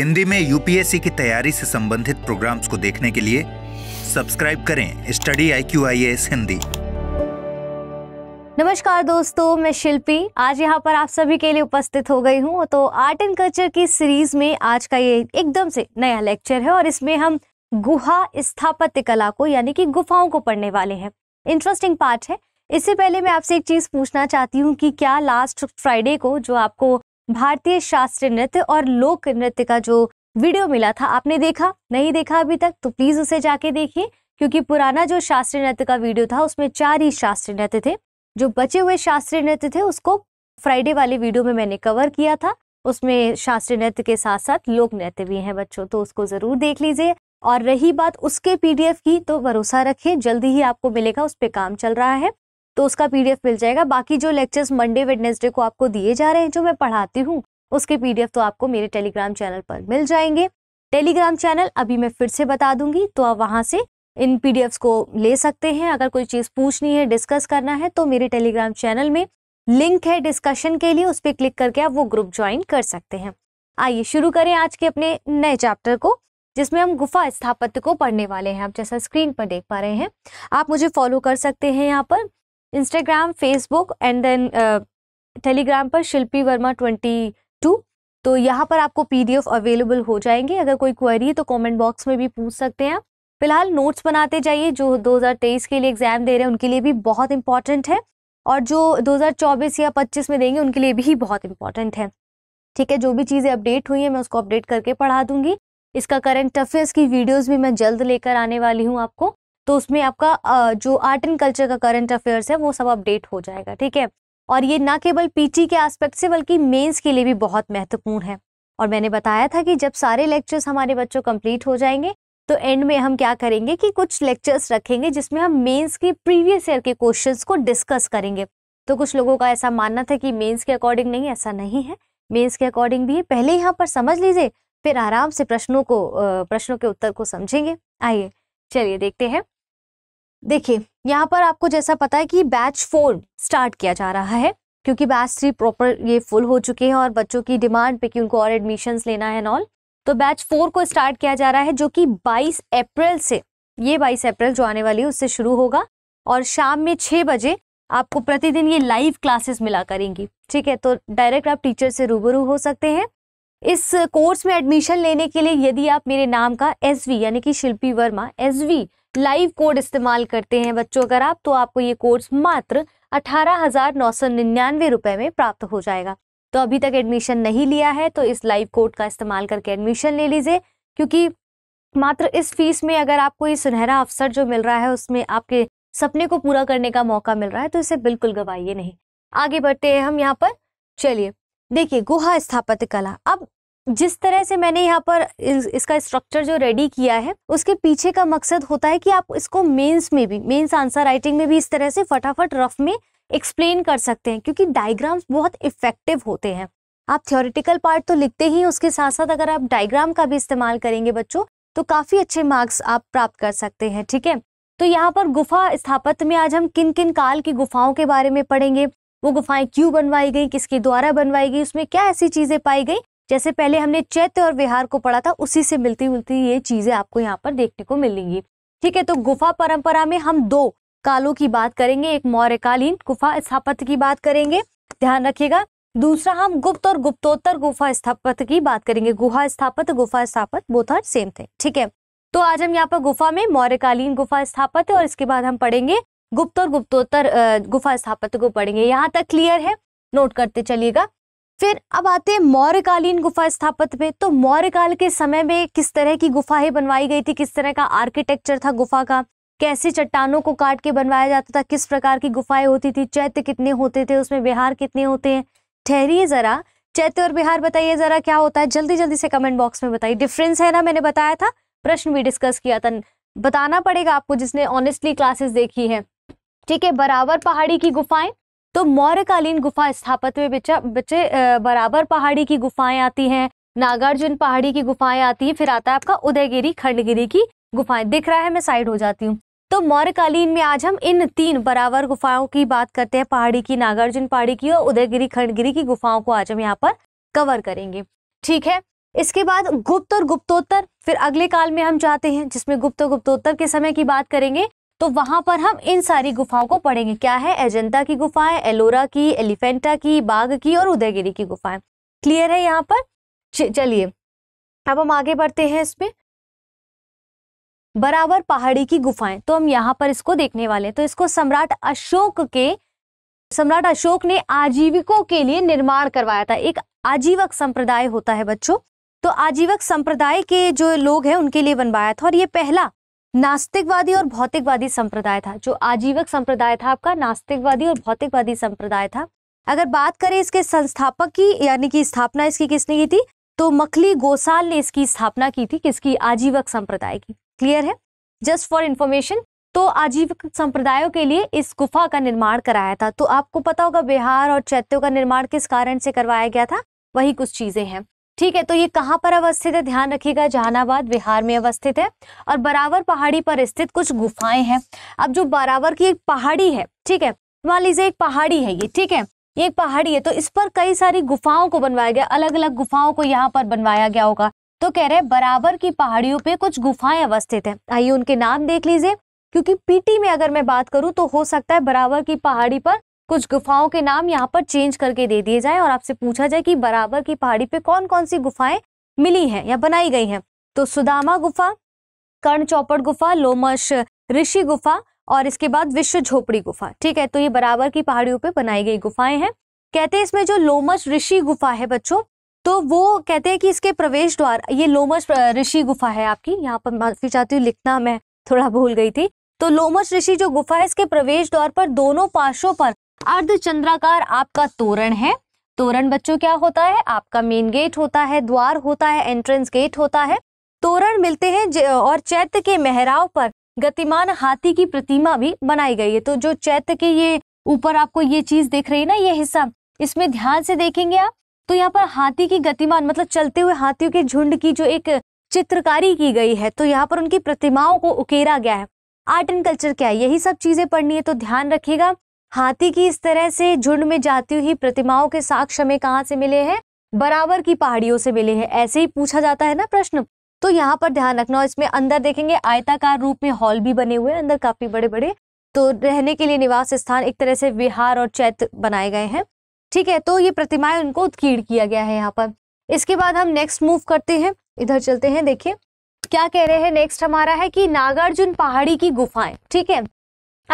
हिंदी में यूपीएससी की तैयारी से संबंधित प्रोग्राम्स को देखने के लिए सब्सक्राइब करें study I Q I S Hindi नमस्कार दोस्तों मैं शिल्पी आज यहाँ पर आप सभी के लिए उपस्थित हो गई हूँ तो आर्ट एंड कल्चर की सीरीज में आज का ये एकदम से नया लेक्चर है और इसमें हम गुहा स्थापत्य कला को यानी कि गुफाओं को पढ़ने वाले हैं इंटरेस्टिंग पार्ट है इससे पहले मैं आपसे एक चीज़ पूछना चाहती हूँ कि क्या लास्ट फ्राइडे को जो आपको भारतीय शास्त्रीय नृत्य और लोक नृत्य का जो वीडियो मिला था आपने देखा नहीं देखा अभी तक तो प्लीज उसे जाके देखिए क्योंकि पुराना जो शास्त्रीय नृत्य का वीडियो था उसमें चार ही शास्त्रीय नृत्य थे जो बचे हुए शास्त्रीय नृत्य थे उसको फ्राइडे वाले वीडियो में मैंने कवर किया था उसमें शास्त्रीय नृत्य के साथ साथ लोक नृत्य भी हैं बच्चों तो उसको जरूर देख लीजिए और रही बात उसके पीडीएफ की तो भरोसा रखें जल्दी ही आपको मिलेगा उस पर काम चल रहा है तो उसका पीडीएफ मिल जाएगा बाकी जो लेक्चर्स मंडे वेडनेसडे को आपको दिए जा रहे हैं जो मैं पढ़ाती हूँ उसके पीडीएफ तो आपको मेरे टेलीग्राम चैनल पर मिल जाएंगे टेलीग्राम चैनल अभी मैं फिर से बता दूंगी तो आप वहाँ से इन पी को ले सकते हैं अगर कोई चीज़ पूछनी है डिस्कस करना है तो मेरे टेलीग्राम चैनल में लिंक है डिस्कशन के लिए उस पर क्लिक करके आप वो ग्रुप ज्वाइन कर सकते हैं आइए शुरू करें आज के अपने नए चैप्टर को जिसमें हम गुफा स्थापत्य को पढ़ने वाले हैं आप जैसा स्क्रीन पर देख पा रहे हैं आप मुझे फॉलो कर सकते हैं यहाँ पर Instagram Facebook and then Telegram पर शिल्पी वर्मा ट्वेंटी टू तो यहाँ पर आपको पीडीएफ अवेलेबल हो जाएंगे अगर कोई क्वेरी है तो कमेंट बॉक्स में भी पूछ सकते हैं फिलहाल नोट्स बनाते जाइए जो 2023 के लिए एग्ज़ाम दे रहे हैं उनके लिए भी बहुत इंपॉर्टेंट है और जो 2024 या 25 में देंगे उनके लिए भी बहुत इंपॉर्टेंट है ठीक है जो भी चीज़ें अपडेट हुई हैं मैं उसको अपडेट करके पढ़ा दूंगी इसका करंट अफेयर्स की वीडियोज़ भी मैं जल्द लेकर आने वाली हूँ आपको तो उसमें आपका जो आर्ट एंड कल्चर का करंट अफेयर्स है वो सब अपडेट हो जाएगा ठीक है और ये ना केवल पीटी के एस्पेक्ट से बल्कि मेंस के लिए भी बहुत महत्वपूर्ण है और मैंने बताया था कि जब सारे लेक्चर्स हमारे बच्चों कंप्लीट हो जाएंगे तो एंड में हम क्या करेंगे कि कुछ लेक्चर्स रखेंगे जिसमें हम मेंस के प्रीवियस ईयर के क्वेश्चंस को डिस्कस करेंगे तो कुछ लोगों का ऐसा मानना था कि मेन्स के अकॉर्डिंग नहीं ऐसा नहीं है मेन्स के अकॉर्डिंग भी है पहले यहाँ पर समझ लीजिए फिर आराम से प्रश्नों को प्रश्नों के उत्तर को समझेंगे आइए चलिए देखते हैं देखिए यहाँ पर आपको जैसा पता है कि बैच फोर स्टार्ट किया जा रहा है क्योंकि बैच थ्री प्रॉपर ये फुल हो चुके हैं और बच्चों की डिमांड पे कि उनको और एडमिशन्स लेना है नॉल तो बैच फोर को स्टार्ट किया जा रहा है जो कि 22 अप्रैल से ये 22 अप्रैल जो आने वाली है उससे शुरू होगा और शाम में छः बजे आपको प्रतिदिन ये लाइव क्लासेस मिला करेंगी ठीक है तो डायरेक्ट आप टीचर से रूबरू हो सकते हैं इस कोर्स में एडमिशन लेने के लिए यदि आप मेरे नाम का एस यानी कि Shilpi Verma S live code इस्तेमाल करते हैं बच्चों अगर आप तो आपको ये कोर्स मात्र अठारह हजार नौ सौ निन्यानवे रुपये में प्राप्त हो जाएगा तो अभी तक एडमिशन नहीं लिया है तो इस लाइव कोड का इस्तेमाल करके एडमिशन ले लीजिए क्योंकि मात्र इस फीस में अगर आपको ये सुनहरा अवसर जो मिल रहा है उसमें आपके सपने को पूरा करने का मौका मिल रहा है तो इसे बिल्कुल गवाइए नहीं आगे बढ़ते हैं हम यहाँ पर चलिए देखिए गुहा स्थापत्य कला अब जिस तरह से मैंने यहाँ पर इस, इसका स्ट्रक्चर जो रेडी किया है उसके पीछे का मकसद होता है कि आप इसको मेंस में भी मेंस आंसर राइटिंग में भी इस तरह से फटाफट रफ में एक्सप्लेन कर सकते हैं क्योंकि डायग्राम्स बहुत इफेक्टिव होते हैं आप थ्योरिटिकल पार्ट तो लिखते ही उसके साथ साथ अगर आप डायग्राम का भी इस्तेमाल करेंगे बच्चों तो काफ़ी अच्छे मार्क्स आप प्राप्त कर सकते हैं ठीक है तो यहाँ पर गुफा स्थापत्य में आज हम किन किन काल की गुफाओं के बारे में पढ़ेंगे वो गुफाएं क्यों बनवाई गई किसके द्वारा बनवाई गई उसमें क्या ऐसी चीजें पाई गई जैसे पहले हमने चैत्य और विहार को पढ़ा था उसी से मिलती मिलती ये चीजें आपको यहाँ पर देखने को मिलेंगी ठीक है तो गुफा परंपरा में हम दो कालों की बात करेंगे एक मौर्यकालीन गुफा स्थापत्य की बात करेंगे ध्यान रखिएगा दूसरा हम गुप्त और गुप्तोत्तर गुफा स्थापत्य की बात करेंगे गुहा स्थापत्य गुफा स्थापत्य बोथ आर सेम थे ठीक है तो आज हम यहाँ पर गुफा में मौर्यकालीन गुफा स्थापत्य और इसके बाद हम पढ़ेंगे गुप्त और गुप्तोत्तर गुफा स्थापत्य को पढ़ेंगे यहाँ तक क्लियर है नोट करते चलिएगा फिर अब आते हैं मौर्यकालीन गुफा स्थापत्य में तो मौर्य काल के समय में किस तरह की गुफाएं बनवाई गई थी किस तरह का आर्किटेक्चर था गुफा का कैसे चट्टानों को काट के बनवाया जाता था किस प्रकार की गुफाएं होती थी चैत्य कितने होते थे उसमें बिहार कितने होते हैं ठहरिए ज़रा चैत्य और बिहार बताइए ज़रा क्या होता है जल्दी जल्दी से कमेंट बॉक्स में बताइए डिफरेंस है ना मैंने बताया था प्रश्न भी डिस्कस किया था बताना पड़ेगा आपको जिसने ऑनेस्टली क्लासेस देखी है ठीक है बराबर पहाड़ी की गुफाएं तो मौर्यकालीन गुफा स्थापत्य में बच्चा बच्चे बराबर पहाड़ी की गुफाएं आती हैं नागार्जुन पहाड़ी की गुफाएं आती हैं फिर आता है आपका उदयगिरी खंडगिरी की गुफाएं दिख रहा है मैं साइड हो जाती हूँ तो मौर्यकालीन में आज हम इन तीन बराबर गुफाओं की बात करते हैं पहाड़ी की नागार्जुन पहाड़ी की और उदयगिरी खंडगिरी की गुफाओं को आज हम यहाँ पर कवर करेंगे ठीक है इसके बाद गुप्त और गुप्तोत्तर फिर अगले काल में हम जाते हैं जिसमें गुप्त और गुप्तोत्तर के समय की बात करेंगे तो वहां पर हम इन सारी गुफाओं को पढ़ेंगे क्या है एजेंटा की गुफाएं एलोरा की एलिफेंटा की बाघ की और उदयगिरी की गुफाएं क्लियर है यहाँ पर चलिए अब हम आगे बढ़ते हैं इसमें बराबर पहाड़ी की गुफाएं तो हम यहाँ पर इसको देखने वाले हैं तो इसको सम्राट अशोक के सम्राट अशोक ने आजीविकों के लिए निर्माण करवाया था एक आजीवक संप्रदाय होता है बच्चों तो आजीवक संप्रदाय के जो लोग हैं उनके लिए बनवाया था और ये पहला नास्तिकवादी और भौतिकवादी संप्रदाय था जो आजीवक संप्रदाय था आपका नास्तिकवादी और भौतिकवादी संप्रदाय था अगर बात करें इसके संस्थापक की यानी कि स्थापना इसकी किसने की थी तो मखली गोसाल ने इसकी स्थापना की थी किसकी आजीवक संप्रदाय की क्लियर है जस्ट फॉर इंफॉर्मेशन तो आजीवक संप्रदायों के लिए इस गुफा का निर्माण कराया था तो आपको पता होगा बिहार और चैत्यों का निर्माण किस कारण से करवाया गया था वही कुछ चीजें हैं ठीक है तो ये कहाँ पर अवस्थित है ध्यान रखिएगा जहानाबाद बिहार में अवस्थित है और बराबर पहाड़ी पर स्थित कुछ गुफाएं हैं अब जो बराबर की एक पहाड़ी है ठीक है मान लीजिए एक पहाड़ी है ये ठीक है ये एक पहाड़ी है तो इस पर कई सारी गुफाओं को बनवाया गया अलग अलग गुफाओं को यहाँ पर बनवाया गया होगा तो कह रहे हैं बराबर की पहाड़ियों पे कुछ गुफाएं अवस्थित हैं आइए उनके नाम देख लीजिए क्योंकि पीटी में अगर मैं बात करूं तो हो सकता है बराबर की पहाड़ी पर कुछ गुफाओं के नाम यहाँ पर चेंज करके दे दिए जाए और आपसे पूछा जाए कि बराबर की पहाड़ी पे कौन कौन सी गुफाएं मिली हैं या बनाई गई हैं तो सुदामा गुफा कर्ण चौपड़ गुफा लोमश ऋषि गुफा और इसके बाद विश्व झोपड़ी गुफा ठीक है तो ये बराबर की पहाड़ियों पर बनाई गई गुफाएं हैं कहते हैं इसमें जो लोमश ऋषि गुफा है बच्चों तो वो कहते हैं कि इसके प्रवेश द्वार ये लोमश ऋषि गुफा है आपकी यहाँ पर माफी चाहती हूँ लिखना मैं थोड़ा भूल गई थी तो लोमश ऋषि जो गुफा है इसके प्रवेश द्वार पर दोनों पार्शो पर अर्ध चंद्राकार आपका तोरण है तोरण बच्चों क्या होता है आपका मेन गेट होता है द्वार होता है एंट्रेंस गेट होता है तोरण मिलते हैं और चैत्य के मेहराव पर गतिमान हाथी की प्रतिमा भी बनाई गई है तो जो चैत्य के ये ऊपर आपको ये चीज दिख रही है ना ये हिस्सा इसमें ध्यान से देखेंगे आप तो यहाँ पर हाथी की गतिमान मतलब चलते हुए हाथियों के झुंड की जो एक चित्रकारी की गई है तो यहाँ पर उनकी प्रतिमाओं को उकेरा गया है आर्ट एंड कल्चर क्या है यही सब चीजें पढ़नी है तो ध्यान रखिएगा हाथी की इस तरह से झुंड में जाती हुई प्रतिमाओं के साक्ष्य हमें कहाँ से मिले हैं बराबर की पहाड़ियों से मिले हैं ऐसे ही पूछा जाता है ना प्रश्न तो यहाँ पर ध्यान रखना इसमें अंदर देखेंगे आयताकार रूप में हॉल भी बने हुए हैं अंदर काफी बड़े बड़े तो रहने के लिए निवास स्थान एक तरह से विहार और चैत बनाए गए हैं ठीक है तो ये प्रतिमाएं उनको उत्कीर्ण किया गया है यहाँ पर इसके बाद हम नेक्स्ट मूव करते हैं इधर चलते हैं देखिए क्या कह रहे हैं नेक्स्ट हमारा है कि नागार्जुन पहाड़ी की गुफाएं ठीक है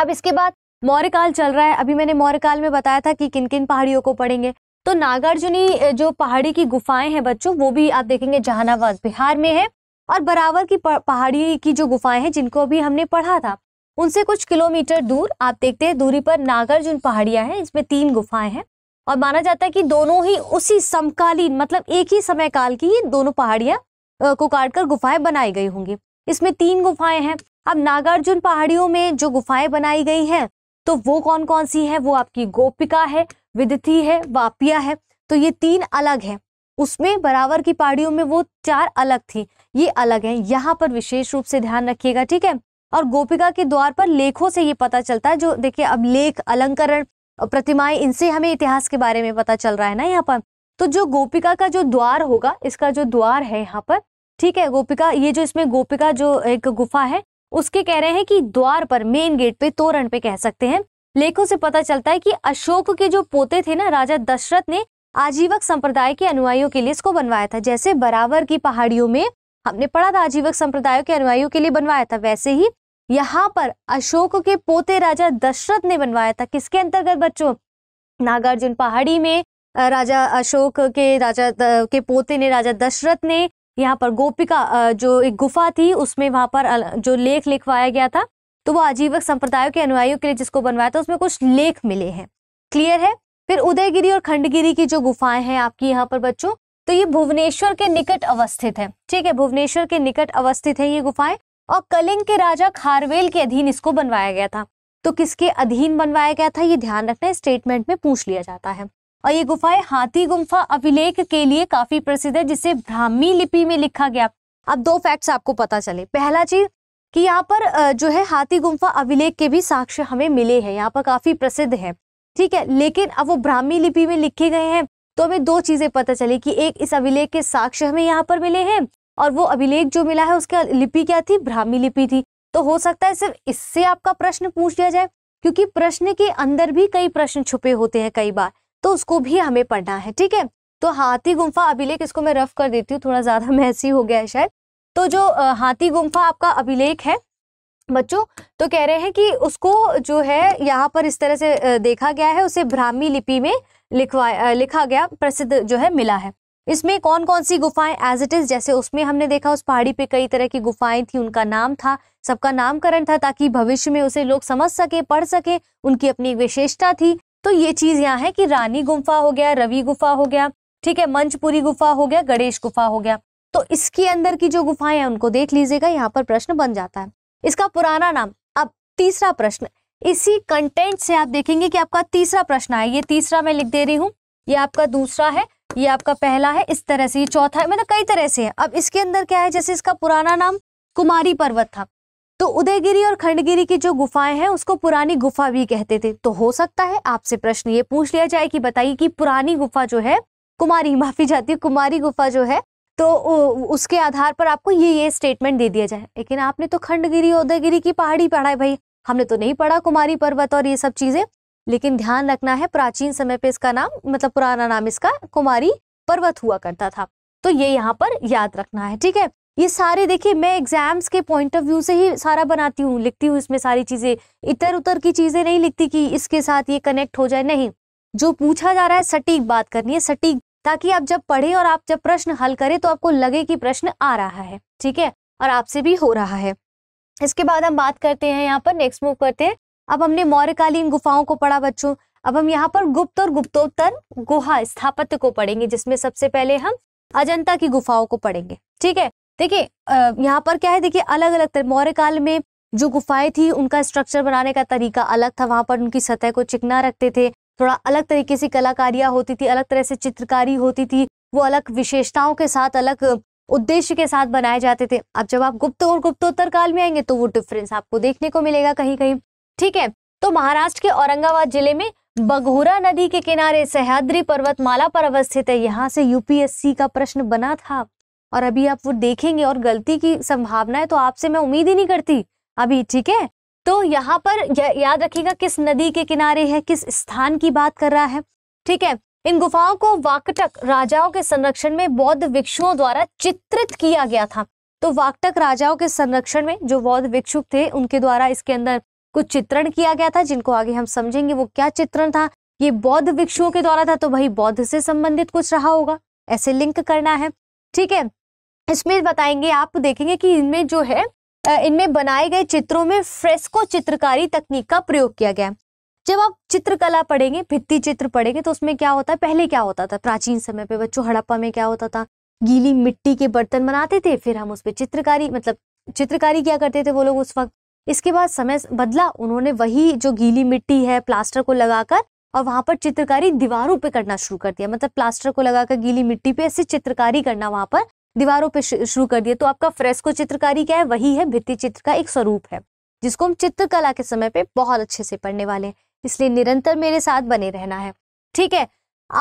अब इसके बाद मौर्यकाल चल रहा है अभी मैंने मौर्यकाल में बताया था कि किन किन पहाड़ियों को पढ़ेंगे तो नागार्जुनी जो पहाड़ी की गुफाएं हैं बच्चों वो भी आप देखेंगे जहानाबाद बिहार में है और बरावर की पहाड़ी की जो गुफाएं हैं जिनको अभी हमने पढ़ा था उनसे कुछ किलोमीटर दूर आप देखते हैं दूरी पर नागार्जुन पहाड़ियां हैं इसमें तीन गुफाएं हैं और माना जाता है कि दोनों ही उसी समकालीन मतलब एक ही समय काल की ये दोनों पहाड़ियां को काटकर गुफाएं बनाई गई होंगी इसमें तीन गुफाएं हैं अब नागार्जुन पहाड़ियों में जो गुफाएं बनाई गई हैं तो वो कौन कौन सी है वो आपकी गोपिका है विदथी है वापिया है तो ये तीन अलग है उसमें बराबर की पाड़ियों में वो चार अलग थी ये अलग है यहाँ पर विशेष रूप से ध्यान रखिएगा ठीक है और गोपिका के द्वार पर लेखों से ये पता चलता है जो देखिए अब लेख अलंकरण प्रतिमाएं इनसे हमें इतिहास के बारे में पता चल रहा है ना यहाँ पर तो जो गोपिका का जो द्वार होगा इसका जो द्वार है यहाँ पर ठीक है गोपिका ये जो इसमें गोपिका जो एक गुफा है उसके कह रहे हैं कि द्वार पर मेन गेट पे तोरण पे कह सकते हैं लेखों से पता चलता है कि अशोक के जो पोते थे ना राजा दशरथ ने आजीवक संप्रदाय के अनुयायियों के लिए इसको बनवाया था जैसे बराबर की पहाड़ियों में हमने पढ़ा था आजीवक संप्रदायों के अनुयायियों के लिए बनवाया था वैसे ही यहाँ पर अशोक के पोते राजा दशरथ ने बनवाया था किसके अंतर्गत बच्चों नागार्जुन पहाड़ी में राजा अशोक के राजा के पोते ने राजा दशरथ ने यहाँ पर गोपिका जो एक गुफा थी उसमें वहाँ पर जो लेख लिखवाया गया था तो वो आजीवक संप्रदायों के अनुयायियों के लिए जिसको बनवाया था उसमें कुछ लेख मिले हैं क्लियर है फिर उदयगिरी और खंडगिरी की जो गुफाएं हैं आपकी यहाँ पर बच्चों तो ये भुवनेश्वर के निकट अवस्थित है ठीक है भुवनेश्वर के निकट अवस्थित है ये गुफाएं और कलिंग के राजा खारवेल के अधीन इसको बनवाया गया था तो किसके अधीन बनवाया गया था ये ध्यान रखना स्टेटमेंट में पूछ लिया जाता है और ये गुफाएं हाथी गुम्फा अभिलेख के लिए काफी प्रसिद्ध है जिसे ब्राह्मी लिपि में लिखा गया अब दो फैक्ट्स आपको पता चले पहला चीज कि यहाँ पर जो है हाथी गुम्फा अभिलेख के भी साक्ष्य हमें मिले हैं यहाँ पर काफी प्रसिद्ध है ठीक है लेकिन अब वो ब्राह्मी लिपि में लिखे गए हैं तो हमें दो चीजें पता चली कि एक इस अभिलेख के साक्ष्य हमें यहाँ पर मिले हैं और वो अभिलेख जो मिला है उसका लिपि क्या थी ब्राह्मी लिपि थी तो हो सकता है सिर्फ इससे आपका प्रश्न पूछ लिया जाए क्योंकि प्रश्न के अंदर भी कई प्रश्न छुपे होते हैं कई बार तो उसको भी हमें पढ़ना है ठीक है तो हाथी गुम्फा अभिलेख इसको मैं रफ कर देती हूँ थोड़ा ज़्यादा महसी हो गया है शायद तो जो हाथी गुम्फा आपका अभिलेख है बच्चों तो कह रहे हैं कि उसको जो है यहाँ पर इस तरह से देखा गया है उसे ब्राह्मी लिपि में लिखवा लिखा गया प्रसिद्ध जो है मिला है इसमें कौन कौन सी गुफाएं एज इट इज जैसे उसमें हमने देखा उस पहाड़ी पे कई तरह की गुफाएं थी उनका नाम था सबका नामकरण था ताकि भविष्य में उसे लोग समझ सके पढ़ सके उनकी अपनी एक विशेषता थी तो ये चीज यहाँ है कि रानी गुफा हो गया रवि गुफा हो गया ठीक है मंचपुरी गुफा हो गया गणेश गुफा हो गया तो इसके अंदर की जो गुफाएं हैं उनको देख लीजिएगा यहाँ पर प्रश्न बन जाता है इसका पुराना नाम अब तीसरा प्रश्न इसी कंटेंट से आप देखेंगे कि आपका तीसरा प्रश्न है ये तीसरा मैं लिख दे रही हूँ ये आपका दूसरा है ये आपका पहला है इस तरह से ये चौथा है मतलब कई तरह से है अब इसके अंदर क्या है जैसे इसका पुराना नाम कुमारी पर्वत था तो उदयगिरी और खंडगिरी की जो गुफाएं हैं उसको पुरानी गुफा भी कहते थे तो हो सकता है आपसे प्रश्न ये पूछ लिया जाए कि बताइए कि पुरानी गुफा जो है कुमारी माफी जाती है कुमारी गुफा जो है तो उसके आधार पर आपको ये ये स्टेटमेंट दे दिया जाए लेकिन आपने तो खंडगिरी उदयगिरी की पहाड़ी पढ़ा है भाई हमने तो नहीं पढ़ा कुमारी पर्वत और ये सब चीजें लेकिन ध्यान रखना है प्राचीन समय पे इसका नाम मतलब पुराना नाम इसका कुमारी पर्वत हुआ करता था तो ये यहाँ पर याद रखना है ठीक है ये सारे देखिए मैं एग्जाम्स के पॉइंट ऑफ व्यू से ही सारा बनाती हूँ लिखती हूँ इसमें सारी चीज़ें इतर उतर की चीज़ें नहीं लिखती कि इसके साथ ये कनेक्ट हो जाए नहीं जो पूछा जा रहा है सटीक बात करनी है सटीक ताकि आप जब पढ़े और आप जब प्रश्न हल करें तो आपको लगे कि प्रश्न आ रहा है ठीक है और आपसे भी हो रहा है इसके बाद हम बात करते हैं यहाँ पर नेक्स्ट मूव करते हैं अब हमने मौर्यकालीन गुफाओं को पढ़ा बच्चों अब हम यहाँ पर गुप्त और गुप्तोत्तर गुहा स्थापत्य को पढ़ेंगे जिसमें सबसे पहले हम अजंता की गुफाओं को पढ़ेंगे ठीक है देखिए यहाँ पर क्या है देखिए अलग अलग मौर्य काल में जो गुफाएं थी उनका स्ट्रक्चर बनाने का तरीका अलग था वहां पर उनकी सतह को चिकना रखते थे थोड़ा अलग तरीके से कलाकारियां होती थी अलग तरह से चित्रकारी होती थी वो अलग विशेषताओं के साथ अलग उद्देश्य के साथ बनाए जाते थे अब जब आप गुप्त और गुप्तोत्तर काल में आएंगे तो वो डिफरेंस आपको देखने को मिलेगा कहीं कहीं ठीक है तो महाराष्ट्र के औरंगाबाद जिले में बघोरा नदी के किनारे सह्याद्री पर्वतमाला पर अवस्थित है यहाँ से यूपीएससी का प्रश्न बना था और अभी आप वो देखेंगे और गलती की संभावना है तो आपसे मैं उम्मीद ही नहीं करती अभी ठीक है तो यहाँ पर या, याद रखिएगा किस नदी के किनारे है किस स्थान की बात कर रहा है ठीक है इन गुफाओं को वाकटक राजाओं के संरक्षण में बौद्ध भिक्षुओं द्वारा चित्रित किया गया था तो वाकटक राजाओं के संरक्षण में जो बौद्ध भिक्षुक थे उनके द्वारा इसके अंदर कुछ चित्रण किया गया था जिनको आगे हम समझेंगे वो क्या चित्रण था ये बौद्ध भिक्षुओं के द्वारा था तो भाई बौद्ध से संबंधित कुछ रहा होगा ऐसे लिंक करना है ठीक है इसमें बताएंगे आप देखेंगे कि इनमें जो है इनमें बनाए गए चित्रों में फ्रेस्को चित्रकारी तकनीक का प्रयोग किया गया जब आप चित्रकला पढ़ेंगे भित्ति चित्र पढ़ेंगे तो उसमें क्या होता है पहले क्या होता था प्राचीन समय पे बच्चों हड़प्पा में क्या होता था गीली मिट्टी के बर्तन बनाते थे फिर हम उस पर चित्रकारी मतलब चित्रकारी क्या करते थे वो लोग उस वक्त इसके बाद समय बदला उन्होंने वही जो गीली मिट्टी है प्लास्टर को लगाकर और वहाँ पर चित्रकारी दीवारों पे करना शुरू कर दिया मतलब प्लास्टर को लगाकर गीली मिट्टी पे ऐसे चित्रकारी करना वहाँ पर दीवारों पे शुरू कर दिया तो आपका फ्रेस्को चित्रकारी क्या है वही है भित्ति चित्र का एक स्वरूप है जिसको हम चित्रकला के समय पे बहुत अच्छे से पढ़ने वाले हैं इसलिए निरंतर मेरे साथ बने रहना है ठीक है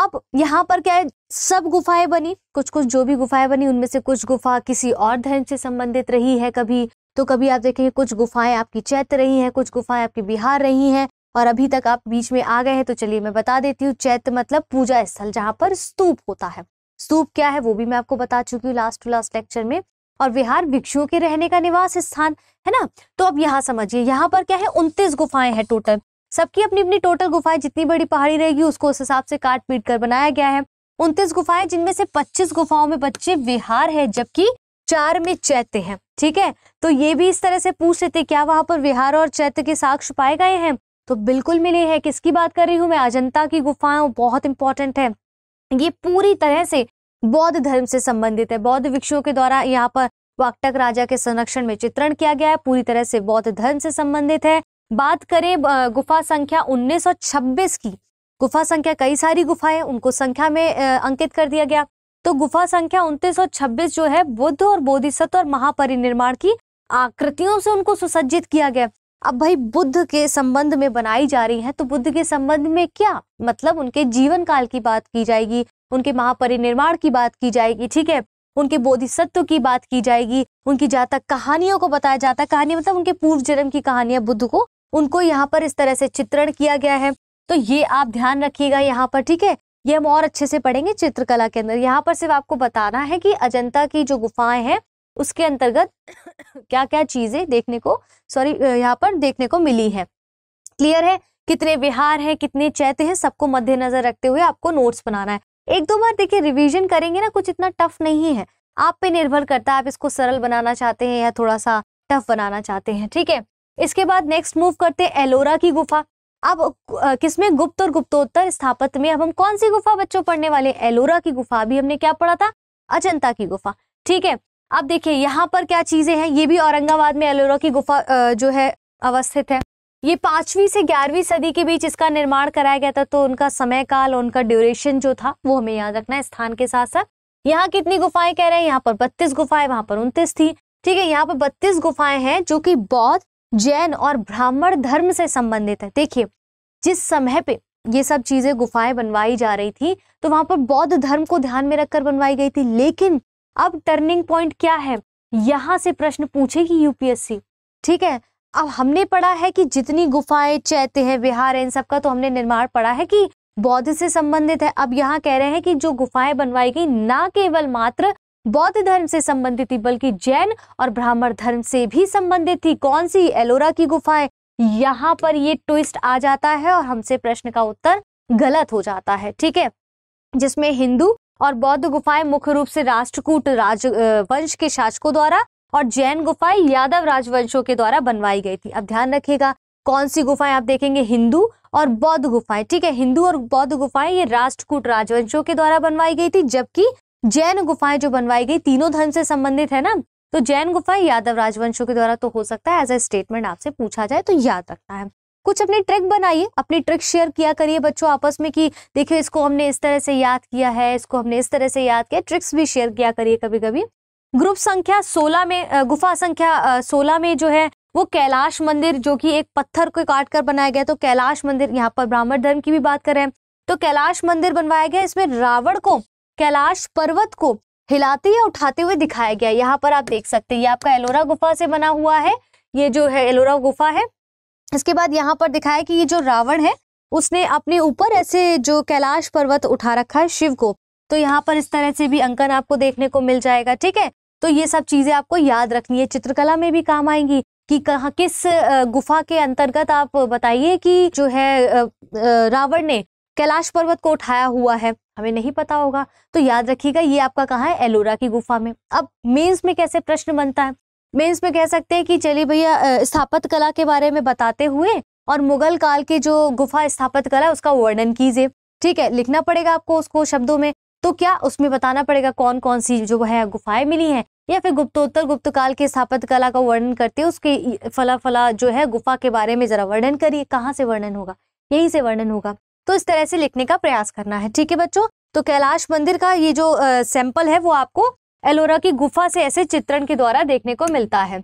अब यहाँ पर क्या है सब गुफाएं बनी कुछ कुछ जो भी गुफाएं बनी उनमें से कुछ गुफा किसी और धर्म से संबंधित रही है कभी तो कभी आप देखेंगे कुछ गुफाएं आपकी चैत रही हैं कुछ गुफाएं आपकी बिहार रही हैं और अभी तक आप बीच में आ गए हैं तो चलिए मैं बता देती हूँ चैत्य मतलब पूजा स्थल जहाँ पर स्तूप होता है स्तूप क्या है वो भी मैं आपको बता चुकी हूँ लास्ट टू लास्ट लेक्चर में और विहार भिक्षुओं के रहने का निवास स्थान है ना तो अब यहाँ समझिए यहाँ पर क्या है उनतीस गुफाएं हैं टोटल सबकी अपनी अपनी टोटल गुफाएं जितनी बड़ी पहाड़ी रहेगी उसको उस हिसाब से काट पीट कर बनाया गया है उनतीस गुफाएं जिनमें से पच्चीस गुफाओं में बच्चे विहार है जबकि चार में चैत्य हैं ठीक है तो ये भी इस तरह से पूछ लेते क्या वहां पर विहार और चैत्य के साक्ष पाए गए हैं तो बिल्कुल मिले है किसकी बात कर रही हूँ मैं अजंता की गुफाएं बहुत इंपॉर्टेंट है ये पूरी तरह से बौद्ध धर्म से संबंधित है बौद्ध विक्षुओं के द्वारा यहाँ पर वाकटक राजा के संरक्षण में चित्रण किया गया है पूरी तरह से बौद्ध धर्म से संबंधित है बात करें गुफा संख्या 1926 की गुफा संख्या कई सारी गुफाएं उनको संख्या में अंकित कर दिया गया तो गुफा संख्या 1926 जो है बुद्ध और बोधिसत्व और महापरिनिर्माण की आकृतियों से उनको सुसज्जित किया गया अब भाई बुद्ध के संबंध में बनाई जा रही है तो बुद्ध के संबंध में क्या मतलब उनके जीवन काल की बात की जाएगी उनके महापरिनिर्माण की बात की जाएगी ठीक है उनके बोधिसत्व की बात की जाएगी उनकी जातक कहानियों को बताया जाता है कहानी मतलब उनके पूर्व जन्म की कहानियां बुद्ध को उनको यहाँ पर इस तरह से चित्रण किया गया है तो ये आप ध्यान रखिएगा यहाँ पर ठीक है ये हम और अच्छे से पढ़ेंगे चित्रकला के अंदर यहाँ पर सिर्फ आपको बताना है कि अजंता की जो गुफाएं हैं उसके अंतर्गत क्या क्या चीजें देखने को सॉरी यहाँ पर देखने को मिली है क्लियर है कितने विहार हैं कितने चैत्य हैं सबको मद्देनजर रखते हुए आपको नोट्स बनाना है एक दो बार देखिए रिवीजन करेंगे ना कुछ इतना टफ नहीं है आप पे निर्भर करता है आप इसको सरल बनाना चाहते हैं या थोड़ा सा टफ बनाना चाहते हैं ठीक है इसके बाद नेक्स्ट मूव करते हैं एलोरा की गुफा अब किसमें गुप्त और गुप्तोत्तर स्थापित में अब हम कौन सी गुफा बच्चों पढ़ने वाले एलोरा की गुफा अभी हमने क्या पढ़ा था अजंता की गुफा ठीक है अब देखिए यहाँ पर क्या चीज़ें हैं ये भी औरंगाबाद में एलोरा की गुफा जो है अवस्थित है ये पांचवी से ग्यारहवीं सदी के बीच इसका निर्माण कराया गया था तो उनका समय काल उनका ड्यूरेशन जो था वो हमें याद रखना है स्थान के साथ साथ यहाँ कितनी गुफाएं कह रहे हैं यहाँ पर बत्तीस गुफाएं वहां पर उनतीस थी ठीक है यहाँ पर बत्तीस गुफाएं हैं जो कि बौद्ध जैन और ब्राह्मण धर्म से संबंधित है देखिए जिस समय पे ये सब चीजें गुफाएं बनवाई जा रही थी तो वहां पर बौद्ध धर्म को ध्यान में रखकर बनवाई गई थी लेकिन अब टर्निंग पॉइंट क्या है यहाँ से प्रश्न पूछेगी यूपीएससी ठीक है अब हमने पढ़ा है कि जितनी गुफाएं चैत्य है विहार है इन सबका तो हमने निर्माण पढ़ा है कि बौद्ध से संबंधित है अब यहाँ कह रहे हैं कि जो गुफाएं बनवाई गई ना केवल मात्र बौद्ध धर्म से संबंधित थी बल्कि जैन और ब्राह्मण धर्म से भी संबंधित थी कौन सी एलोरा की गुफाएं यहाँ पर ये ट्विस्ट आ जाता है और हमसे प्रश्न का उत्तर गलत हो जाता है ठीक है जिसमें हिंदू और बौद्ध गुफाएं मुख्य रूप से राष्ट्रकूट राजवंश के शासकों द्वारा और जैन गुफाएं यादव राजवंशों के द्वारा बनवाई गई थी अब ध्यान रखिएगा कौन सी गुफाएं आप देखेंगे हिंदू और बौद्ध गुफाएं ठीक है हिंदू और बौद्ध गुफाएं ये राष्ट्रकूट राजवंशों के द्वारा बनवाई गई थी जबकि जैन गुफाएं जो बनवाई गई तीनों धन से संबंधित है ना तो जैन गुफाएं यादव राजवंशों के द्वारा तो हो सकता है एज ए स्टेटमेंट आपसे पूछा जाए तो याद रखना है कुछ अपनी ट्रिक बनाइए अपनी ट्रिक शेयर किया करिए बच्चों आपस में कि देखिए इसको हमने इस तरह से याद किया है इसको हमने इस तरह से याद किया ट्रिक्स भी शेयर किया करिए कभी कभी ग्रुप संख्या 16 में गुफा संख्या 16 में जो है वो कैलाश मंदिर जो कि एक पत्थर को काट कर बनाया गया तो कैलाश मंदिर यहाँ पर ब्राह्मण धर्म की भी बात कर रहे हैं तो कैलाश मंदिर बनवाया गया इसमें रावण को कैलाश पर्वत को हिलाते या उठाते हुए दिखाया गया यहाँ पर आप देख सकते हैं ये आपका एलोरा गुफा से बना हुआ है ये जो है एलोरा गुफा है इसके बाद यहाँ पर दिखाया कि ये जो रावण है उसने अपने ऊपर ऐसे जो कैलाश पर्वत उठा रखा है शिव को तो यहाँ पर इस तरह से भी अंकन आपको देखने को मिल जाएगा ठीक है तो ये सब चीजें आपको याद रखनी है चित्रकला में भी काम आएंगी कि कहा किस गुफा के अंतर्गत आप बताइए कि जो है रावण ने कैलाश पर्वत को उठाया हुआ है हमें नहीं पता होगा तो याद रखिएगा ये आपका कहाँ है एलोरा की गुफा में अब मेंस में कैसे प्रश्न बनता है मीन्स में कह सकते हैं कि चलिए भैया स्थापत कला के बारे में बताते हुए और मुगल काल की जो गुफा स्थापत कला उसका वर्णन कीजिए ठीक है लिखना पड़ेगा आपको उसको शब्दों में तो क्या उसमें बताना पड़ेगा कौन कौन सी जो है गुफाएं मिली हैं या फिर गुप्तोत्तर गुप्त काल के स्थापत्य कला का वर्णन करते हैं उसके फला फला जो है गुफा के बारे में जरा वर्णन करिए कहाँ से वर्णन होगा यहीं से वर्णन होगा तो इस तरह से लिखने का प्रयास करना है ठीक है बच्चों तो कैलाश मंदिर का ये जो सैंपल है वो आपको एलोरा की गुफा से ऐसे चित्रण के द्वारा देखने को मिलता है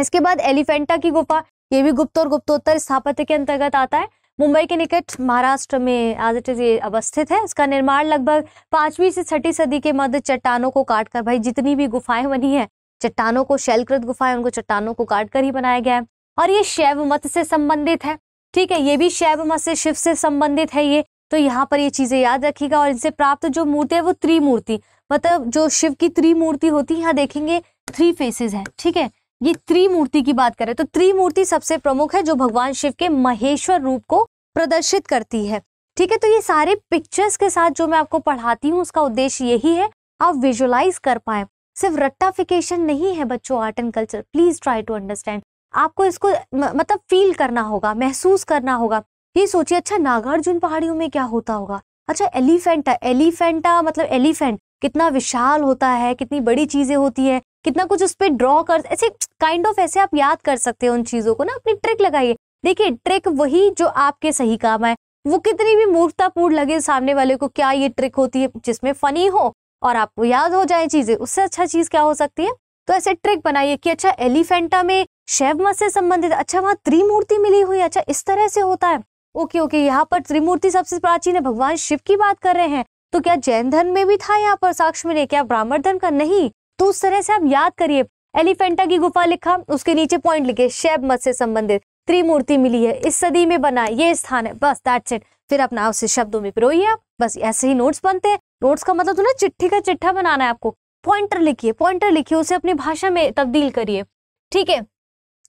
इसके बाद एलिफेंटा की गुफा ये भी गुप्त और गुप्तोत्तर स्थापत्य के अंतर्गत आता है मुंबई के निकट महाराष्ट्र में आज इट इज ये अवस्थित है इसका निर्माण लगभग पांचवी से छठी सदी के मध्य चट्टानों को काटकर भाई जितनी भी गुफाएं बनी है चट्टानों को शैलकृत गुफाएं उनको चट्टानों को काट कर ही बनाया गया है और ये शैव मत से संबंधित है ठीक है ये भी शैव मत से शिव से संबंधित है ये तो यहाँ पर ये चीजें याद रखिएगा और इनसे प्राप्त जो मूर्ति है वो त्रिमूर्ति मतलब जो शिव की त्रिमूर्ति होती है यहाँ देखेंगे थ्री फेसेस है ठीक है ये त्रिमूर्ति की बात करें तो त्रिमूर्ति सबसे प्रमुख है जो भगवान शिव के महेश्वर रूप को प्रदर्शित करती है ठीक है तो ये सारे पिक्चर्स के साथ जो मैं आपको पढ़ाती हूँ उसका उद्देश्य यही है आप विजुअलाइज कर पाए सिर्फ रट्टाफिकेशन नहीं है बच्चों art and culture please try to understand आपको इसको मतलब फील करना होगा महसूस करना होगा ये सोचिए अच्छा नागार्जुन पहाड़ियों में क्या होता होगा अच्छा एलिफेंटा एलिफेंटा मतलब एलिफेंट कितना विशाल होता है कितनी बड़ी चीज़ें होती है कितना कुछ उस पर ड्रॉ कर ऐसे काइंड ऑफ ऐसे आप याद कर सकते हो उन चीज़ों को ना अपनी ट्रिक लगाइए देखिए ट्रिक वही जो आपके सही काम है वो कितनी भी मूर्खतापूर्ण लगे सामने वाले को क्या ये ट्रिक होती है जिसमें फनी हो और आपको याद हो जाए चीज़ें उससे अच्छा चीज़ क्या हो सकती है तो ऐसे ट्रिक बनाइए कि अच्छा एलिफेंटा में शैव मत से संबंधित अच्छा वहाँ त्रिमूर्ति मिली हुई अच्छा इस तरह से होता है ओके ओके यहाँ पर त्रिमूर्ति सबसे प्राचीन है भगवान शिव की बात कर रहे हैं तो क्या जैन धर्म में भी था यहाँ पर साक्षमिरे क्या ब्राह्मण धर्म का नहीं तो उस तरह से आप याद करिए एलिफेंटा की गुफा लिखा उसके नीचे पॉइंट लिखे शैब मत से संबंधित त्रिमूर्ति मिली है इस सदी में बना ये स्थान है बस दैट्स इट फिर अपना उसे शब्दों में पिरोइए आप बस ऐसे ही नोट्स बनते हैं नोट्स का मतलब तो ना चिट्ठी का चिट्ठा बनाना है आपको पॉइंटर लिखिए पॉइंटर लिखिए उसे अपनी भाषा में तब्दील करिए ठीक है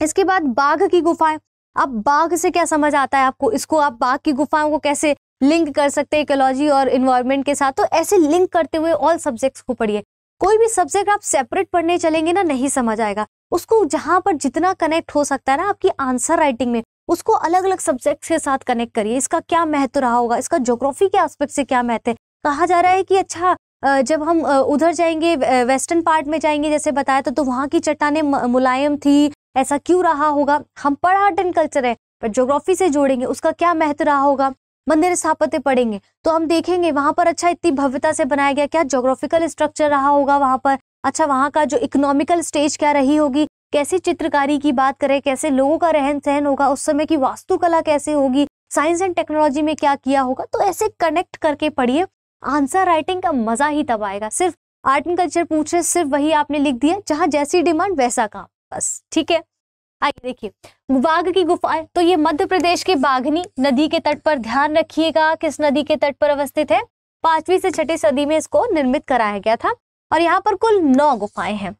इसके बाद बाघ की गुफाएं अब बाघ से क्या समझ आता है आपको इसको आप बाघ की गुफाओं को कैसे लिंक कर सकते हैं इकोलॉजी और इन्वायरमेंट के साथ तो ऐसे लिंक करते हुए ऑल सब्जेक्ट्स को पढ़िए कोई भी सब्जेक्ट आप सेपरेट पढ़ने चलेंगे ना नहीं समझ आएगा उसको जहाँ पर जितना कनेक्ट हो सकता है ना आपकी आंसर राइटिंग में उसको अलग अलग सब्जेक्ट के साथ कनेक्ट करिए इसका क्या महत्व रहा होगा इसका जोग्राफी के आस्पेक्ट से क्या महत्व है कहा जा रहा है कि अच्छा जब हम उधर जाएंगे वेस्टर्न पार्ट में जाएंगे जैसे बताया था तो वहाँ की चट्टाने मुलायम थी ऐसा क्यों रहा होगा हम पढ़ आर्ट एंड कल्चर है पर ज्योग्राफी से जोड़ेंगे उसका क्या महत्व रहा होगा मंदिर स्थापित पढ़ेंगे तो हम देखेंगे वहां पर अच्छा इतनी भव्यता से बनाया गया क्या जोग्राफिकल स्ट्रक्चर रहा होगा वहां पर अच्छा वहां का जो इकोनॉमिकल स्टेज क्या रही होगी कैसी चित्रकारी की बात करें कैसे लोगों का रहन सहन होगा उस समय की वास्तुकला कैसे होगी साइंस एंड टेक्नोलॉजी में क्या किया होगा तो ऐसे कनेक्ट करके पढ़िए आंसर राइटिंग का मजा ही तब आएगा सिर्फ आर्ट एंड कल्चर पूछ रहे सिर्फ वही आपने लिख दिया जहाँ जैसी डिमांड वैसा काम बस ठीक है आइए देखिए बाघ की गुफाएं तो ये मध्य प्रदेश के बाघनी नदी के तट पर ध्यान रखिएगा किस नदी के तट पर अवस्थित है पांचवी से छठी सदी में इसको निर्मित कराया गया था और यहाँ पर कुल नौ गुफाएं हैं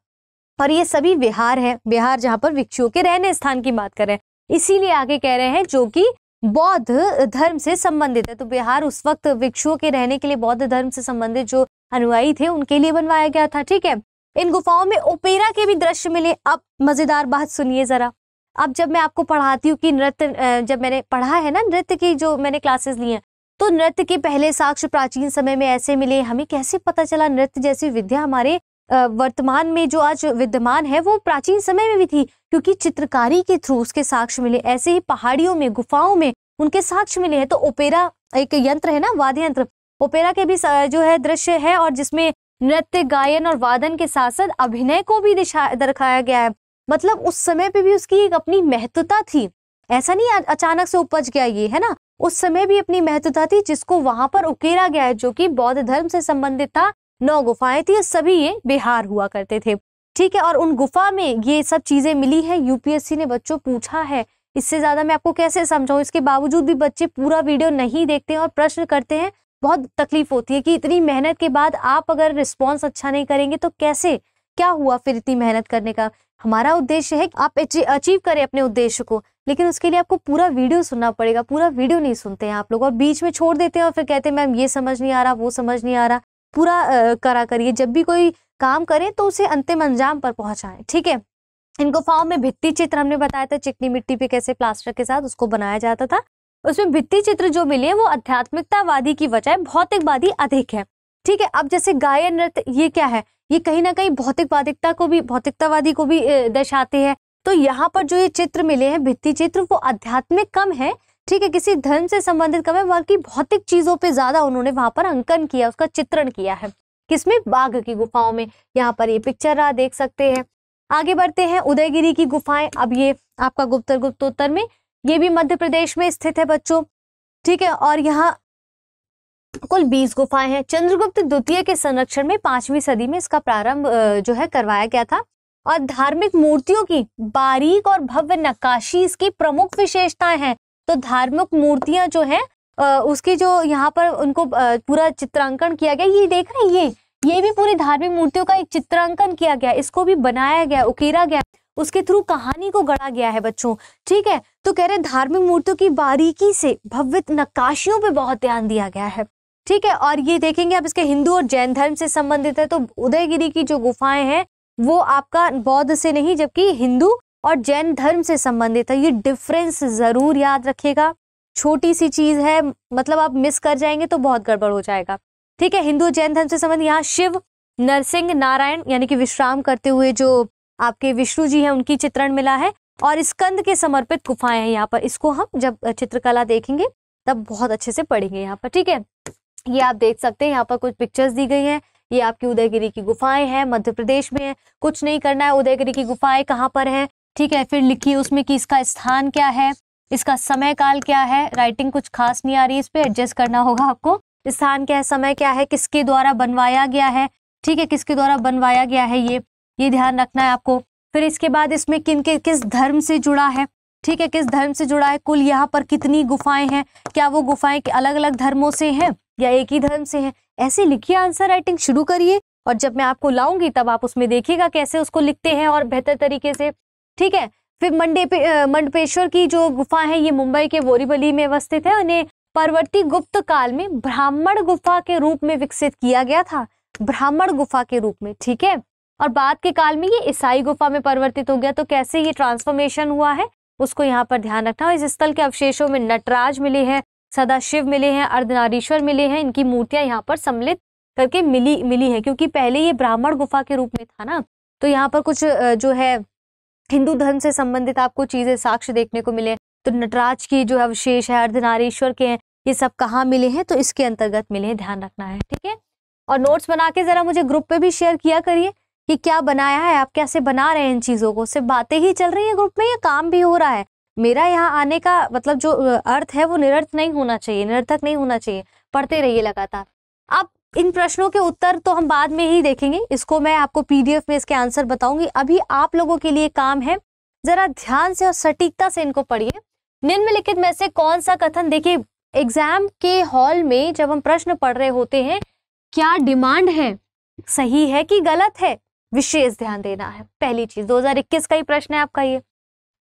और ये सभी बिहार है बिहार जहाँ पर भिक्षुओं के रहने स्थान की बात करें इसीलिए आगे कह रहे हैं जो कि बौद्ध धर्म से संबंधित है तो बिहार उस वक्त भिक्षुओं के रहने के लिए बौद्ध धर्म से संबंधित जो अनुयायी थे उनके लिए बनवाया गया था ठीक है इन गुफाओं में ओपेरा के भी दृश्य मिले अब मजेदार बात सुनिए जरा अब जब मैं आपको पढ़ाती हूँ कि नृत्य जब मैंने पढ़ा है ना नृत्य की जो मैंने क्लासेस ली हैं तो नृत्य के पहले साक्ष्य प्राचीन समय में ऐसे मिले हमें कैसे पता चला नृत्य जैसी विद्या हमारे वर्तमान में जो आज विद्यमान है वो प्राचीन समय में भी थी क्योंकि चित्रकारी के थ्रू उसके साक्ष्य मिले ऐसे ही पहाड़ियों में गुफाओं में उनके साक्ष्य मिले हैं तो ओपेरा एक यंत्र है ना वाद्य यंत्र ओपेरा के भी जो है दृश्य है और जिसमें नृत्य गायन और वादन के साथ साथ अभिनय को भी दिखाया गया है मतलब उस समय पे भी उसकी एक अपनी महत्वता थी ऐसा नहीं अचानक से उपज गया ये है ना उस समय भी अपनी महत्वता थी जिसको वहां पर उकेरा गया है जो कि बौद्ध धर्म से संबंधित था नौ गुफाएं थी सभी ये बिहार हुआ करते थे ठीक है और उन गुफा में ये सब चीजें मिली है यूपीएससी ने बच्चों पूछा है इससे ज्यादा मैं आपको कैसे समझाऊं इसके बावजूद भी बच्चे पूरा वीडियो नहीं देखते हैं और प्रश्न करते हैं बहुत तकलीफ होती है कि इतनी मेहनत के बाद आप अगर रिस्पॉन्स अच्छा नहीं करेंगे तो कैसे क्या हुआ फिर इतनी मेहनत करने का हमारा उद्देश्य है आप अचीव करें अपने उद्देश्य को लेकिन उसके लिए आपको पूरा वीडियो सुनना पड़ेगा पूरा वीडियो नहीं सुनते हैं आप लोग और बीच में छोड़ देते हैं और फिर कहते हैं मैम ये समझ नहीं आ रहा वो समझ नहीं आ रहा पूरा करा करिए जब भी कोई काम करें तो उसे अंतिम अंजाम पर पहुंचाएं ठीक है इनको फॉर्म में भित्ती चित्र हमने बताया था चिकनी मिट्टी पे कैसे प्लास्टर के साथ उसको बनाया जाता था उसमें भित्ति चित्र जो मिले हैं वो अध्यात्मिकतावादी की बजाय भौतिकवादी अधिक है ठीक है अब जैसे गायन नृत्य ये क्या है ये कहीं ना कहीं भौतिकवादिकता को भी भौतिकतावादी को भी दर्शाते हैं तो यहाँ पर जो ये चित्र मिले हैं भित्ति चित्र वो अध्यात्मिक कम है ठीक है किसी धर्म से संबंधित कम है बल्कि भौतिक चीजों पे ज्यादा उन्होंने वहां पर अंकन किया उसका चित्रण किया है किसमें बाघ की गुफाओं में यहाँ पर ये पिक्चर रहा देख सकते हैं आगे बढ़ते हैं उदयगिरी की गुफाएं अब ये आपका गुप्तर गुप्तोत्तर में ये भी मध्य प्रदेश में स्थित है बच्चों ठीक है और यहाँ कुल बीस गुफाएं हैं चंद्रगुप्त द्वितीय के संरक्षण में पांचवी सदी में इसका प्रारंभ जो है करवाया गया था और धार्मिक मूर्तियों की बारीक और भव्य नक्काशी इसकी प्रमुख विशेषताएं हैं तो धार्मिक मूर्तियां जो है उसकी जो यहाँ पर उनको पूरा चित्रांकन किया गया ये देख रहे हैं ये ये भी पूरी धार्मिक मूर्तियों का एक चित्रांकन किया गया इसको भी बनाया गया उकेरा गया उसके थ्रू कहानी को गढ़ा गया है बच्चों ठीक है तो कह रहे धार्मिक मूर्तियों की बारीकी से भव्य नक्काशियों पे बहुत ध्यान दिया गया है ठीक है और ये देखेंगे आप इसके हिंदू और जैन धर्म से संबंधित है तो उदयगिरी की जो गुफाएं हैं वो आपका बौद्ध से नहीं जबकि हिंदू और जैन धर्म से संबंधित है ये डिफरेंस जरूर याद रखेगा छोटी सी चीज है मतलब आप मिस कर जाएंगे तो बहुत गड़बड़ हो जाएगा ठीक है हिंदू जैन धर्म से संबंधित यहाँ शिव नरसिंह नारायण यानी कि विश्राम करते हुए जो आपके विष्णु जी हैं उनकी चित्रण मिला है और स्कंद के समर्पित गुफाएं हैं यहाँ पर इसको हम जब चित्रकला देखेंगे तब बहुत अच्छे से पढ़ेंगे यहाँ पर ठीक है ये आप देख सकते हैं यहाँ पर कुछ पिक्चर्स दी गई हैं ये आपकी उदयगिरी की गुफाएं हैं मध्य प्रदेश में है कुछ नहीं करना है उदयगिरी की गुफाएं कहाँ पर है ठीक है फिर लिखिए उसमें कि इसका स्थान क्या है इसका समय काल क्या है राइटिंग कुछ खास नहीं आ रही इस पर एडजस्ट करना होगा आपको स्थान क्या है समय क्या है किसके द्वारा बनवाया गया है ठीक है किसके द्वारा बनवाया गया है ये ये ध्यान रखना है आपको फिर इसके बाद इसमें किन के किस धर्म से जुड़ा है ठीक है किस धर्म से जुड़ा है कुल यहाँ पर कितनी गुफाएं हैं क्या वो गुफाएं अलग अलग धर्मों से हैं या एक ही धर्म से हैं ऐसे लिखिए आंसर राइटिंग शुरू करिए और जब मैं आपको लाऊंगी तब आप उसमें देखिएगा कैसे उसको लिखते हैं और बेहतर तरीके से ठीक है फिर मंडे मंडपेश्वर की जो गुफा है ये मुंबई के बोरीबली में अवस्थित है उन्हें पर्वती गुप्त काल में ब्राह्मण गुफा के रूप में विकसित किया गया था ब्राह्मण गुफा के रूप में ठीक है और बाद के काल में ये ईसाई गुफा में परिवर्तित हो गया तो कैसे ये ट्रांसफॉर्मेशन हुआ है उसको यहाँ पर ध्यान रखना इस स्थल के अवशेषों में नटराज मिले हैं सदाशिव मिले हैं अर्धनारीश्वर मिले हैं इनकी मूर्तियां यहाँ पर सम्मिलित करके मिली मिली है क्योंकि पहले ये ब्राह्मण गुफा के रूप में था ना तो यहाँ पर कुछ जो है हिंदू धर्म से संबंधित आपको चीजें साक्ष्य देखने को मिले तो नटराज की जो अवशेष है अर्धनारीश्वर के हैं ये सब कहाँ मिले हैं तो इसके अंतर्गत मिले हैं ध्यान रखना है ठीक है और नोट्स बना के जरा मुझे ग्रुप पे भी शेयर किया करिए कि क्या बनाया है आप कैसे बना रहे हैं इन चीज़ों को सिर्फ बातें ही चल रही है ग्रुप में या काम भी हो रहा है मेरा यहाँ आने का मतलब जो अर्थ है वो निरर्थ नहीं होना चाहिए निरर्थक नहीं होना चाहिए पढ़ते रहिए लगातार अब इन प्रश्नों के उत्तर तो हम बाद में ही देखेंगे इसको मैं आपको पीडीएफ में इसके आंसर बताऊंगी अभी आप लोगों के लिए काम है जरा ध्यान से और सटीकता से इनको पढ़िए निम्नलिखित में से कौन सा कथन देखिए एग्जाम के हॉल में जब हम प्रश्न पढ़ रहे होते हैं क्या डिमांड है सही है कि गलत है विशेष ध्यान देना है पहली चीज 2021 का ही प्रश्न है आपका ये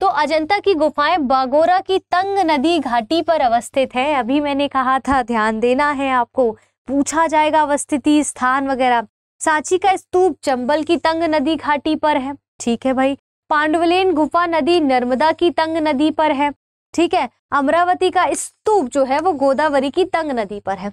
तो अजंता की गुफाएं बागोरा की तंग नदी घाटी पर अवस्थित है अभी मैंने कहा था ध्यान देना है आपको पूछा जाएगा अवस्थिति स्थान वगैरह सांची का स्तूप चंबल की तंग नदी घाटी पर है ठीक है भाई पांडवलेन गुफा नदी नर्मदा की तंग नदी पर है ठीक है अमरावती का स्तूप जो है वो गोदावरी की तंग नदी पर है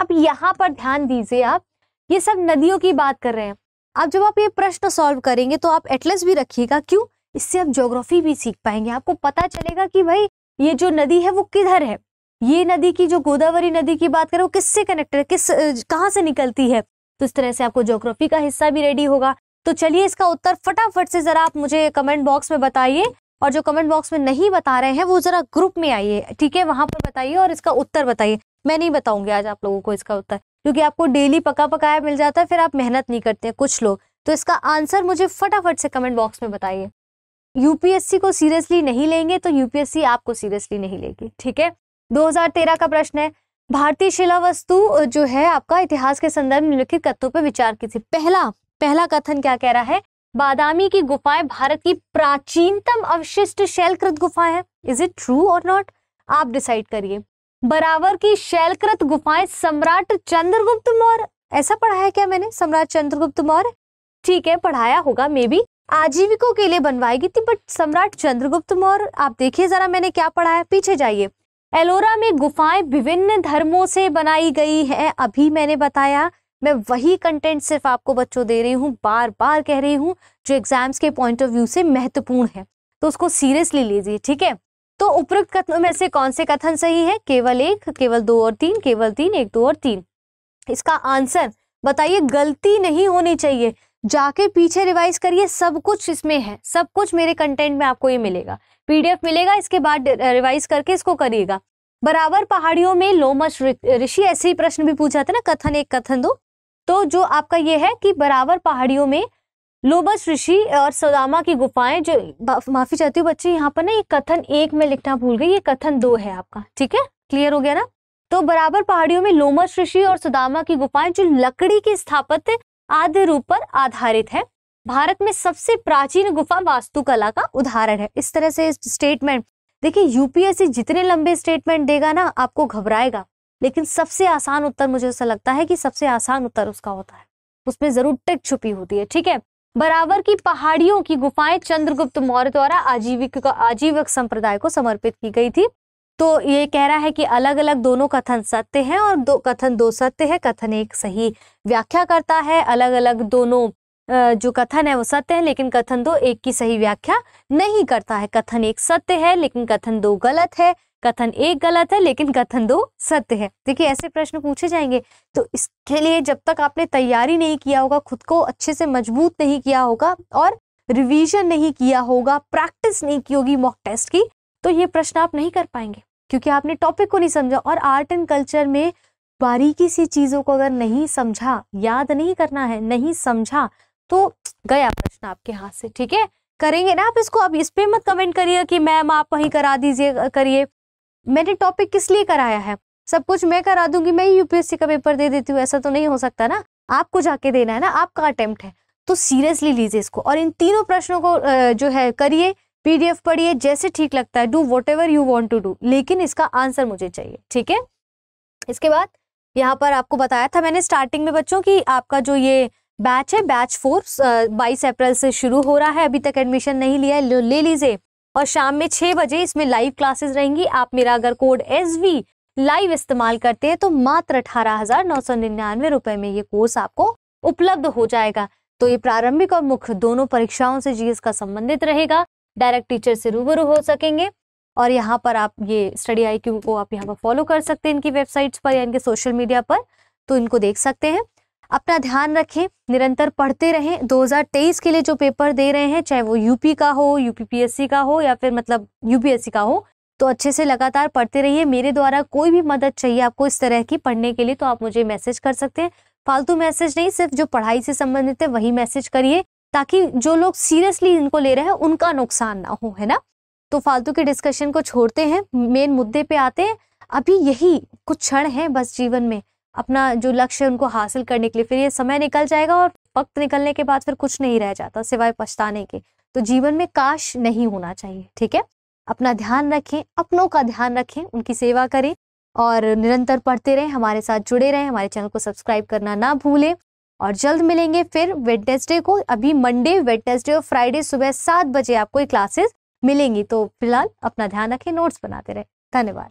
अब यहाँ पर ध्यान दीजिए आप ये सब नदियों की बात कर रहे हैं आप जब आप ये प्रश्न सॉल्व करेंगे तो आप एटलस भी रखिएगा क्यों इससे आप ज्योग्राफी भी सीख पाएंगे आपको पता चलेगा कि भाई ये जो नदी है वो किधर है ये नदी की जो गोदावरी नदी की बात करें वो किससे कनेक्टेड है किस कहाँ से निकलती है तो इस तरह से आपको ज्योग्राफी का हिस्सा भी रेडी होगा तो चलिए इसका उत्तर फटाफट से ज़रा आप मुझे कमेंट बॉक्स में बताइए और जो कमेंट बॉक्स में नहीं बता रहे हैं वो ज़रा ग्रुप में आइए ठीक है वहां पर बताइए और इसका उत्तर बताइए मैं नहीं बताऊंगी आज आप लोगों को इसका उत्तर क्योंकि आपको डेली पका पकाया मिल जाता है फिर आप मेहनत नहीं करते कुछ लोग तो इसका आंसर मुझे फटाफट से कमेंट बॉक्स में बताइए यूपीएससी को सीरियसली नहीं लेंगे तो यूपीएससी आपको सीरियसली नहीं लेगी ठीक है 2013 का प्रश्न है भारतीय शिला वस्तु जो है आपका इतिहास के संदर्भ में लिखित कथों पर विचार की थी पहला पहला कथन क्या कह रहा है बादामी की गुफाएं भारत की प्राचीनतम अवशिष्ट शैलकृत गुफाएं है इज इट ट्रू और नॉट आप डिसाइड करिए बराबर की शैलकृत गुफाएं सम्राट चंद्रगुप्त मौर्य ऐसा पढ़ाया क्या मैंने सम्राट चंद्रगुप्त मौर्य ठीक है पढ़ाया होगा मे बी आजीविकों के लिए बनवाई गई थी बट सम्राट चंद्रगुप्त मौर्य आप देखिए जरा मैंने क्या पढ़ाया पीछे जाइए एलोरा में गुफाएं विभिन्न धर्मों से बनाई गई हैं अभी मैंने बताया मैं वही कंटेंट सिर्फ आपको बच्चों दे रही हूँ बार बार कह रही हूँ जो एग्जाम्स के पॉइंट ऑफ व्यू से महत्वपूर्ण है तो उसको सीरियसली लीजिए ठीक है तो उपरोक्त कथनों में से कौन से कथन सही है केवल एक केवल दो और तीन केवल तीन एक दो और तीन इसका आंसर बताइए गलती नहीं होनी चाहिए जाके पीछे रिवाइज करिए सब कुछ इसमें है सब कुछ मेरे कंटेंट में आपको ये मिलेगा पीडीएफ मिलेगा इसके बाद रिवाइज करके इसको करिएगा बराबर पहाड़ियों में लोमस ऋषि ऐसे ही प्रश्न भी पूछा था ना कथन एक कथन दो तो जो आपका ये है कि बराबर पहाड़ियों में लोबस ऋषि और सदामा की गुफाएं जो माफी चाहती हूँ बच्चे यहाँ पर ना ये कथन एक में लिखना भूल गई ये कथन दो है आपका ठीक है क्लियर हो गया ना तो बराबर पहाड़ियों में लोमस ऋषि और सुदामा की गुफाएं जो लकड़ी के स्थापत्य आदि रूप पर आधारित है भारत में सबसे प्राचीन गुफा वास्तुकला का उदाहरण है इस तरह से स्टेटमेंट देखिए यूपीएससी जितने लंबे स्टेटमेंट देगा ना आपको घबराएगा लेकिन सबसे आसान उत्तर मुझे ऐसा लगता है कि सबसे आसान उत्तर उसका होता है उसमें जरूर टिक छुपी होती है ठीक है बराबर की पहाड़ियों की गुफाएं चंद्रगुप्त मौर्य द्वारा आजीविक आजीविक संप्रदाय को समर्पित की गई थी तो ये कह रहा है कि अलग अलग दोनों कथन सत्य हैं और दो कथन दो सत्य है कथन एक सही व्याख्या करता है अलग अलग दोनों जो कथन है वो सत्य है लेकिन कथन दो एक की सही व्याख्या नहीं करता है कथन एक सत्य है लेकिन कथन दो गलत है कथन एक गलत है लेकिन कथन दो सत्य है देखिए ऐसे प्रश्न पूछे जाएंगे तो इसके लिए जब तक आपने तैयारी नहीं किया होगा खुद को अच्छे से मजबूत नहीं किया होगा और रिवीजन नहीं किया होगा प्रैक्टिस नहीं की होगी मॉक टेस्ट की तो ये प्रश्न आप नहीं कर पाएंगे क्योंकि आपने टॉपिक को नहीं समझा और आर्ट एंड कल्चर में बारीकी सी चीजों को अगर नहीं समझा याद नहीं करना है नहीं समझा तो गया प्रश्न आपके हाथ से ठीक है करेंगे ना आप इसको अब इस पे मत कमेंट करिए कि मैम आप वहीं करा दीजिए करिए मैंने टॉपिक किस लिए कराया है सब कुछ मैं करा दूंगी मैं ही यूपीएससी का पेपर दे देती हूँ ऐसा तो नहीं हो सकता ना आपको जाके देना है ना आपका अटेम्प्ट है तो सीरियसली लीजिए इसको और इन तीनों प्रश्नों को जो है करिए पीडीएफ पढ़िए जैसे ठीक लगता है do whatever you want to do लेकिन इसका आंसर मुझे चाहिए ठीक है इसके बाद यहाँ पर आपको बताया था मैंने स्टार्टिंग में बच्चों की आपका जो ये बैच है बैच फोर बाईस अप्रैल से शुरू हो रहा है अभी तक एडमिशन नहीं लिया है ले लीजिए और शाम में छह बजे इसमें लाइव क्लासेस रहेंगी आप मेरा अगर कोड एस वी लाइव इस्तेमाल करते हैं तो मात्र अठारह हजार नौ सौ निन्यानवे रुपए में ये कोर्स आपको उपलब्ध हो जाएगा तो ये प्रारंभिक और मुख्य दोनों परीक्षाओं से जीएस का संबंधित रहेगा डायरेक्ट टीचर से रूबरू हो सकेंगे और यहाँ पर आप ये स्टडी आई को आप यहाँ पर फॉलो कर सकते हैं इनकी वेबसाइट्स पर या इनके सोशल मीडिया पर तो इनको देख सकते हैं अपना ध्यान रखें निरंतर पढ़ते रहें 2023 के लिए जो पेपर दे रहे हैं चाहे वो यूपी का हो यूपीपीएससी का हो या फिर मतलब यूपीएससी का हो तो अच्छे से लगातार पढ़ते रहिए मेरे द्वारा कोई भी मदद चाहिए आपको इस तरह की पढ़ने के लिए तो आप मुझे मैसेज कर सकते हैं फालतू मैसेज नहीं सिर्फ जो पढ़ाई से संबंधित है वही मैसेज करिए ताकि जो लोग सीरियसली इनको ले रहे हैं उनका नुकसान ना हो है ना तो फालतू के डिस्कशन को छोड़ते हैं मेन मुद्दे पे आते हैं अभी यही कुछ क्षण है बस जीवन में अपना जो लक्ष्य है उनको हासिल करने के लिए फिर ये समय निकल जाएगा और वक्त निकलने के बाद फिर कुछ नहीं रह जाता सिवाय पछताने के तो जीवन में काश नहीं होना चाहिए ठीक है अपना ध्यान रखें अपनों का ध्यान रखें उनकी सेवा करें और निरंतर पढ़ते रहें हमारे साथ जुड़े रहें हमारे चैनल को सब्सक्राइब करना ना भूलें और जल्द मिलेंगे फिर वेडनेसडे को अभी मंडे वेडनेसडे और फ्राइडे सुबह सात बजे आपको ये क्लासेस मिलेंगी तो फिलहाल अपना ध्यान रखें नोट्स बनाते रहें धन्यवाद